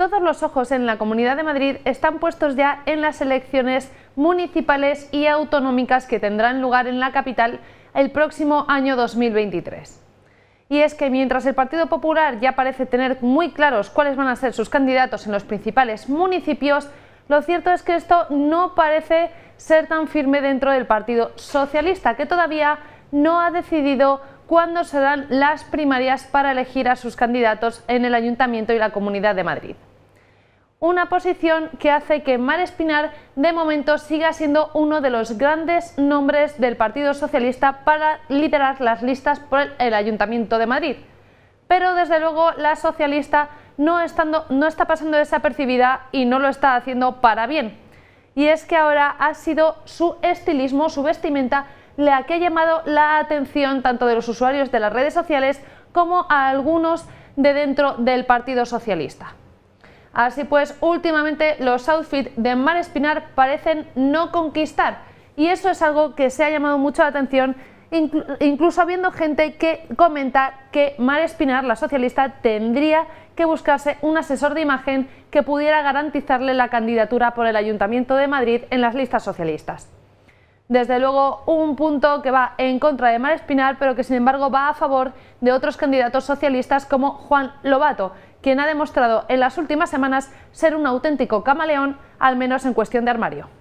Todos los ojos en la Comunidad de Madrid están puestos ya en las elecciones municipales y autonómicas que tendrán lugar en la capital el próximo año 2023. Y es que mientras el Partido Popular ya parece tener muy claros cuáles van a ser sus candidatos en los principales municipios, lo cierto es que esto no parece ser tan firme dentro del Partido Socialista, que todavía no ha decidido cuándo serán las primarias para elegir a sus candidatos en el Ayuntamiento y la Comunidad de Madrid una posición que hace que Mar Espinar de momento siga siendo uno de los grandes nombres del Partido Socialista para liderar las listas por el Ayuntamiento de Madrid. Pero desde luego la socialista no, está pasando desapercibida y no lo está haciendo para bien. Y es que ahora ha sido su estilismo, su vestimenta, la que ha llamado la atención tanto de los usuarios de las redes sociales como a algunos de dentro del Partido Socialista. Así pues, últimamente los outfits de Mar Espinar parecen no conquistar y eso es algo que se ha llamado mucho la atención incluso habiendo gente que comenta que Mar Espinar, la socialista, tendría que buscarse un asesor de imagen que pudiera garantizarle la candidatura por el Ayuntamiento de Madrid en las listas socialistas desde luego un punto que va en contra de Mar Espinal, pero que sin embargo va a favor de otros candidatos socialistas como Juan Lobato, quien ha demostrado en las últimas semanas ser un auténtico camaleón, al menos en cuestión de armario.